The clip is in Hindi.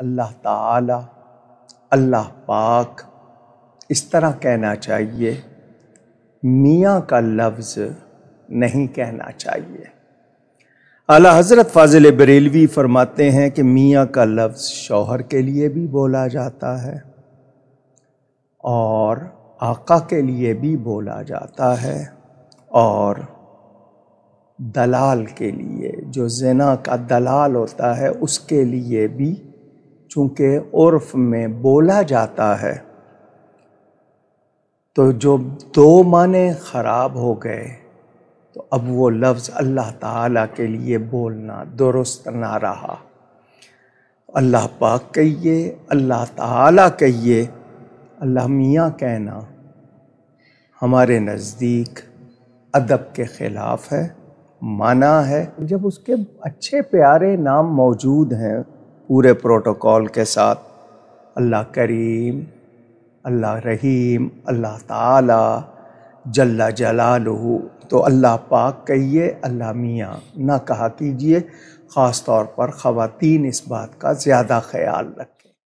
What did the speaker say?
अल्लाह ताला अल्लाह पाक इस तरह कहना चाहिए मियाँ का लफ्ज़ नहीं कहना चाहिए अला हज़रत फाजिल बरेलवी फरमाते हैं कि मियाँ का लफ्ज़ शौहर के लिए भी बोला जाता है और आका के लिए भी बोला जाता है और दलाल के लिए जो जना का दलाल होता है उसके लिए भी चूँकि उर्फ में बोला जाता है तो जो दो माने ख़राब हो गए तो अब वो लफ्ज़ अल्लाह ताला के लिए बोलना दुरुस्त ना रहा अल्लाह पाक कहिए अल्लाह ताला कहिए अल्लाह मियाँ कहना हमारे नज़दीक अदब के ख़िलाफ़ है माना है जब उसके अच्छे प्यारे नाम मौजूद हैं पूरे प्रोटोकॉल के साथ अल्लाह करीम अल्लाह रहीम अल्लाह ताला जल्ला जलालहू तो अल्लाह पाक कहिए अल्लाह मियाँ ना कहा कीजिए ख़ास तौर पर ख़वातीन इस बात का ज़्यादा ख्याल रखें